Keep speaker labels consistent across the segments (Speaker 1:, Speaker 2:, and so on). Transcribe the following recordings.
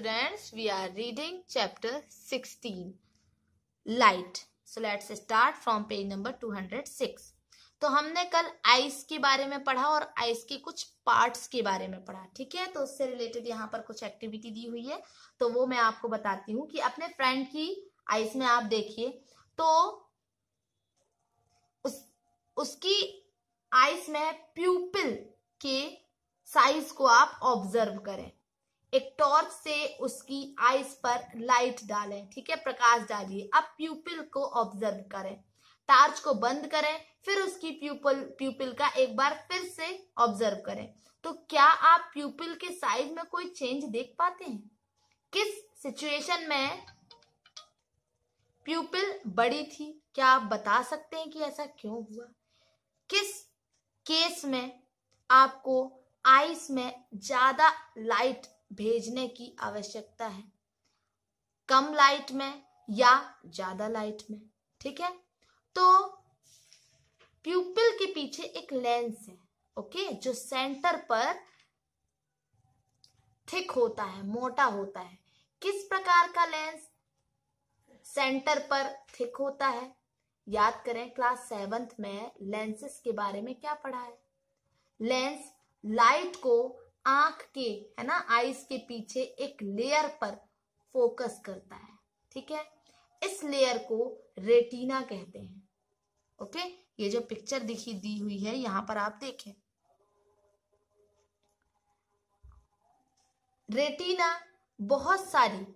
Speaker 1: students, we are reading chapter 16, Light. So let's start from page number 206. तो हमने कल ice के बारे में पढ़ा और आइस के कुछ पार्ट्स के बारे में पढ़ा ठीक है तो उससे रिलेटेड यहाँ पर कुछ एक्टिविटी दी हुई है तो वो मैं आपको बताती हूँ कि अपने फ्रेंड की आइस में आप देखिए तो उस उसकी आइस में प्यूपिल के साइज को आप ऑब्जर्व करें एक टॉर्च से उसकी आईज पर लाइट डालें ठीक है प्रकाश डालिए अब प्यूपिल को ऑब्जर्व करें टॉर्च को बंद करें फिर उसकी प्यूपल प्यूपिल का एक बार फिर से ऑब्जर्व करें तो क्या आप प्यूपिल के साइज में कोई चेंज देख पाते हैं किस सिचुएशन में प्यूपिल बड़ी थी क्या आप बता सकते हैं कि ऐसा क्यों हुआ किस केस में आपको आइस में ज्यादा लाइट भेजने की आवश्यकता है कम लाइट में या ज्यादा लाइट में ठीक है तो प्यूपिल के पीछे एक लेंस है ओके जो सेंटर पर थिक होता है मोटा होता है किस प्रकार का लेंस सेंटर पर थिक होता है याद करें क्लास सेवेंथ में लेंसेस के बारे में क्या पढ़ा है लेंस लाइट को आंख के है ना आईज के पीछे एक लेयर पर फोकस करता है ठीक है इस लेयर को रेटिना कहते हैं ओके ये जो पिक्चर दिखी दी हुई है यहां पर आप देखें रेटिना बहुत सारी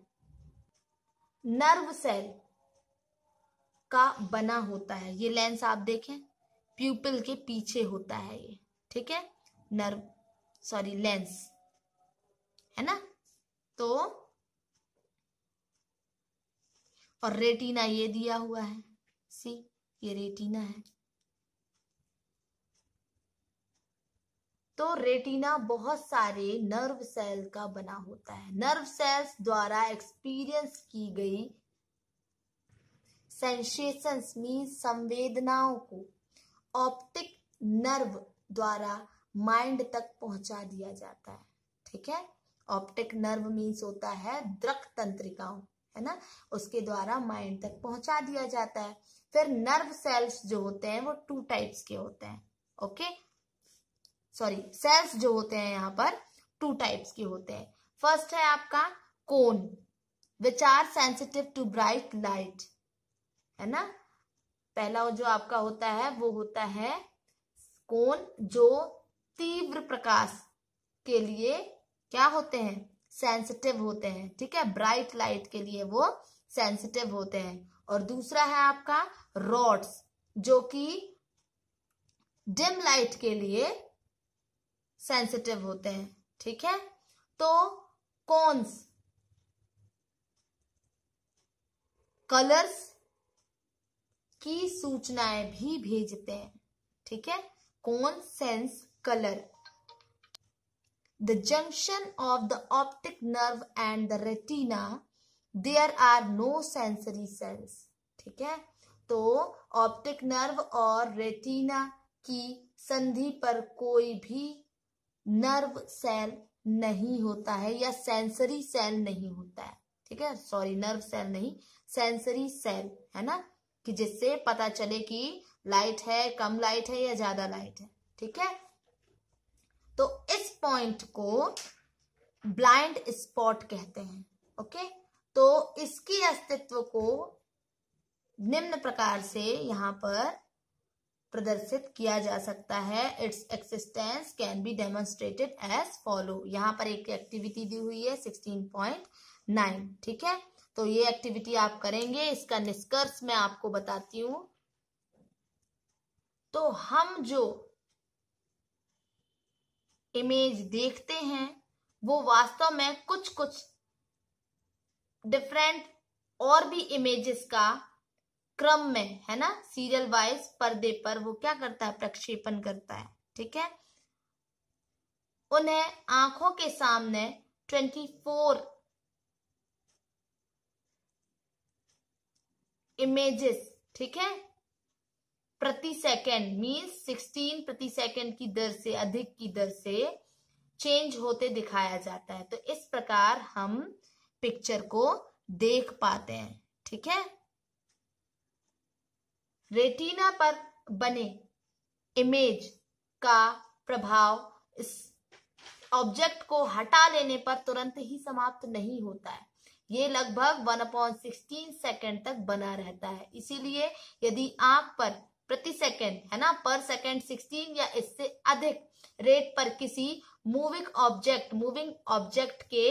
Speaker 1: नर्व सेल का बना होता है ये लेंस आप देखें प्यूपिल के पीछे होता है ये ठीक है नर्व सॉरी लेंस है ना तो और रेटिना ये दिया हुआ है सी ये रेटिना है तो रेटिना बहुत सारे नर्व सेल का बना होता है नर्व सेल्स द्वारा एक्सपीरियंस की गई सेंसेशंस मीन संवेदनाओं को ऑप्टिक नर्व द्वारा माइंड तक पहुंचा दिया जाता है ठीक है ऑप्टिक नर्व मीन्स होता है द्रक तंत्रिकाओं है ना उसके द्वारा माइंड तक पहुंचा दिया जाता है फिर नर्व सेल्स जो होते हैं वो टू टाइप्स के होते हैं ओके सॉरी सेल्स जो होते हैं यहाँ पर टू टाइप्स के होते हैं फर्स्ट है आपका cone which are sensitive to bright light है ना पहला जो आपका होता है वो होता है कोन जो तीव्र प्रकाश के लिए क्या होते हैं सेंसिटिव होते हैं ठीक है ब्राइट लाइट के लिए वो सेंसिटिव होते हैं और दूसरा है आपका रॉड्स जो कि डिम लाइट के लिए सेंसिटिव होते हैं ठीक है तो कॉन्स कलर्स की सूचनाएं भी भेजते हैं ठीक है कौन sense colour the junction of the optic nerve and the retina there are no sensory cells. ठीक है तो ऑप्टिक नर्व और रेटिना की संधि पर कोई भी नर्व सेल नहीं होता है या सेंसरी सेल नहीं होता है ठीक है सॉरी नर्व सेल नहीं सेंसरी सेल है ना कि जिससे पता चले कि लाइट है कम लाइट है या ज्यादा लाइट है ठीक है तो इस पॉइंट को ब्लाइंड स्पॉट कहते हैं ओके तो इसकी अस्तित्व को निम्न प्रकार से यहाँ पर प्रदर्शित किया जा सकता है its existence can be demonstrated as follow यहाँ पर एक एक्टिविटी दी हुई है सिक्सटीन पॉइंट नाइन ठीक है तो ये एक्टिविटी आप करेंगे इसका निष्कर्ष मैं आपको बताती हूँ तो हम जो इमेज देखते हैं वो वास्तव में कुछ कुछ डिफरेंट और भी इमेजेस का क्रम में है ना सीरियल वाइज पर्दे पर वो क्या करता है प्रक्षेपण करता है ठीक है उन्हें आंखों के सामने 24 इमेजेस ठीक है प्रति सेकेंड मीन्स सिक्सटीन प्रति सेकेंड की दर से अधिक की दर से चेंज होते दिखाया जाता है तो इस प्रकार हम पिक्चर को देख पाते हैं ठीक है रेटिना पर बने इमेज का प्रभाव इस ऑब्जेक्ट को हटा लेने पर तुरंत ही समाप्त नहीं होता है ये लगभग वन अपॉइंट सिक्सटीन सेकेंड तक बना रहता है इसीलिए यदि आंख पर प्रति सेकेंड है ना पर सेकेंड सिक्सटीन या इससे अधिक रेट पर किसी मूविंग ऑब्जेक्ट मूविंग ऑब्जेक्ट के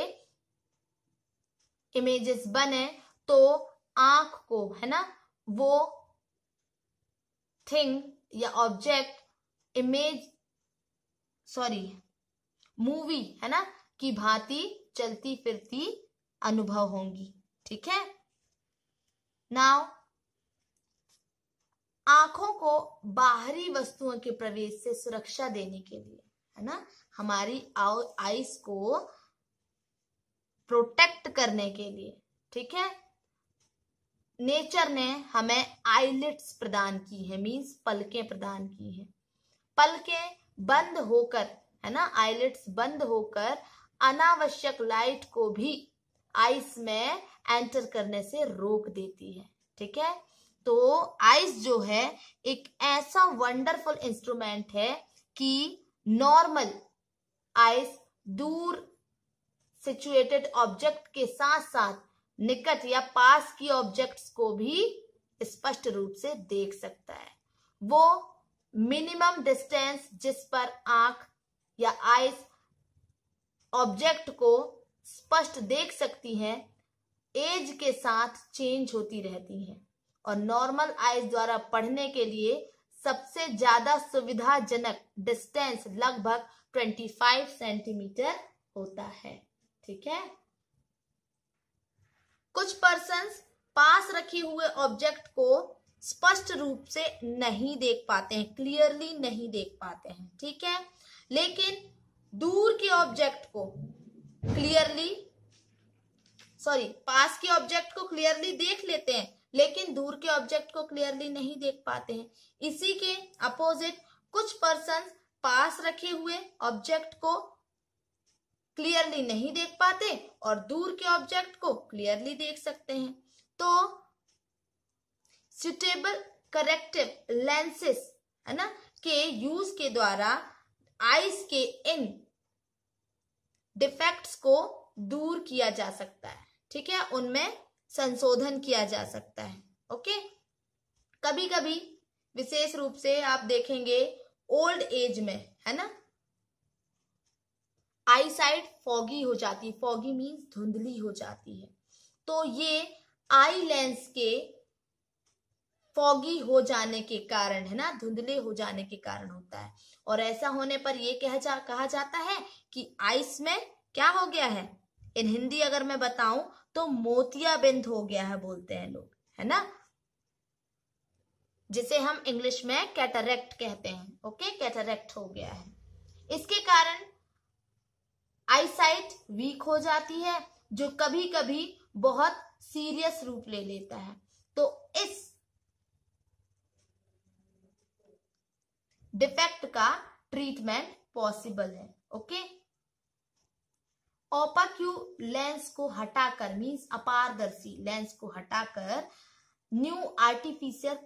Speaker 1: इमेजेस बने तो आंख को है ना वो थिंग या ऑब्जेक्ट इमेज सॉरी मूवी है ना की भांति चलती फिरती अनुभव होंगी ठीक है नाउ आंखों को बाहरी वस्तुओं के प्रवेश से सुरक्षा देने के लिए है ना हमारी आइस को प्रोटेक्ट करने के लिए ठीक है नेचर ने हमें आईलिट्स प्रदान की है मींस पलकें प्रदान की है पलकें बंद होकर है ना आईलिट्स बंद होकर अनावश्यक लाइट को भी आइस में एंटर करने से रोक देती है ठीक है तो आइस जो है एक ऐसा वंडरफुल इंस्ट्रूमेंट है कि नॉर्मल आइस दूर सिचुएटेड ऑब्जेक्ट के साथ साथ निकट या पास की ऑब्जेक्ट्स को भी स्पष्ट रूप से देख सकता है वो मिनिमम डिस्टेंस जिस पर आंख या आइस ऑब्जेक्ट को स्पष्ट देख सकती है एज के साथ चेंज होती रहती है और नॉर्मल आईज द्वारा पढ़ने के लिए सबसे ज्यादा सुविधाजनक डिस्टेंस लगभग 25 सेंटीमीटर होता है ठीक है कुछ पर्सन पास रखे हुए ऑब्जेक्ट को स्पष्ट रूप से नहीं देख पाते हैं क्लियरली नहीं देख पाते हैं ठीक है लेकिन दूर के ऑब्जेक्ट को क्लियरली सॉरी पास के ऑब्जेक्ट को क्लियरली देख लेते हैं लेकिन दूर के ऑब्जेक्ट को क्लियरली नहीं देख पाते हैं इसी के अपोजिट कुछ पर्सन पास रखे हुए ऑब्जेक्ट को क्लियरली नहीं देख पाते और दूर के ऑब्जेक्ट को क्लियरली देख सकते हैं तो सुटेबल करेक्टिव लेंसेस है ना के यूज के द्वारा आईज के इन डिफेक्ट्स को दूर किया जा सकता है ठीक है उनमें संशोधन किया जा सकता है ओके कभी कभी विशेष रूप से आप देखेंगे ओल्ड एज में है ना आई साइड फॉगी हो जाती है फॉगी मीन्स धुंधली हो जाती है तो ये आई लेंस के फॉगी हो जाने के कारण है ना धुंधले हो जाने के कारण होता है और ऐसा होने पर यह कह जा, कहा जाता है कि आइस में क्या हो गया है इन हिंदी अगर मैं बताऊं तो मोतियाबिंद हो गया है बोलते हैं लोग है ना जिसे हम इंग्लिश में कैटरेक्ट कहते हैं ओके कैटरेक्ट हो गया है इसके कारण आईसाइट वीक हो जाती है जो कभी कभी बहुत सीरियस रूप ले लेता है तो इस डिफेक्ट का ट्रीटमेंट पॉसिबल है ओके ओपाक्यू लेंस को हटाकर मींस अपारदर्शी लेंस को हटाकर न्यू आर्टिफिशियल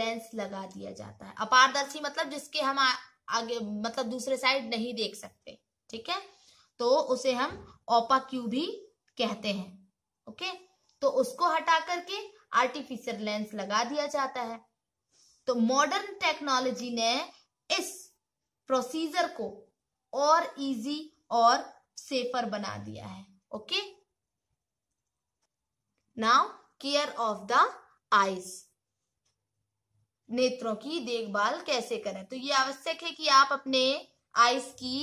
Speaker 1: लेंस लगा दिया जाता है अपारदर्शी मतलब जिसके हम आगे मतलब दूसरे साइड नहीं देख सकते ठीक है तो उसे हम ओपाक्यू भी कहते हैं ओके तो उसको हटा करके आर्टिफिशियल लेंस लगा दिया जाता है तो मॉडर्न टेक्नोलॉजी ने इस प्रोसीजर को और इजी और सेफर बना दिया है okay now care of the eyes नेत्रों की देखभाल कैसे करें तो ये आवश्यक है कि आप अपने आईज की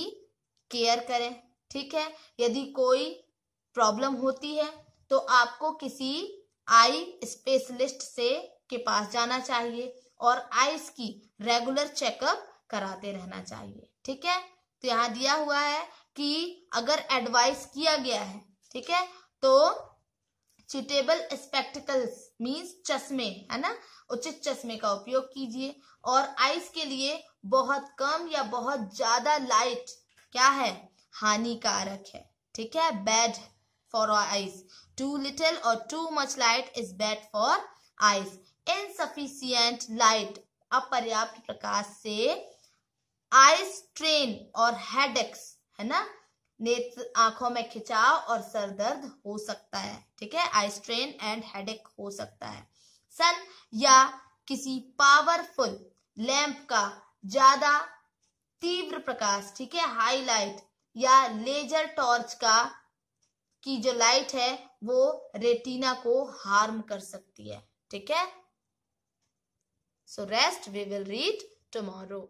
Speaker 1: केयर करें ठीक है यदि कोई प्रॉब्लम होती है तो आपको किसी आई स्पेशलिस्ट से के पास जाना चाहिए और आईज की रेगुलर चेकअप कराते रहना चाहिए ठीक है तो यहाँ दिया हुआ है कि अगर एडवाइस किया गया है ठीक है तो चुटेबल स्पेक्टिकल्स मीन्स चश्मे है ना उचित चश्मे का उपयोग कीजिए और आइस के लिए बहुत कम या बहुत ज्यादा लाइट क्या है हानिकारक है ठीक है bad for eyes too little और too much light is bad for eyes insufficient light अपर्याप्त प्रकाश से आइस ट्रेन और हेडेक्स है ना नेत्र आंखों में खिंचाव और सर दर्द हो सकता है ठीक है आई स्ट्रेन एंड हेडेक हो सकता है सन या किसी पावरफुल लैंप का ज्यादा तीव्र प्रकाश ठीक है हाईलाइट या लेजर टॉर्च का की जो लाइट है वो रेटिना को हार्म कर सकती है ठीक है so rest we will read tomorrow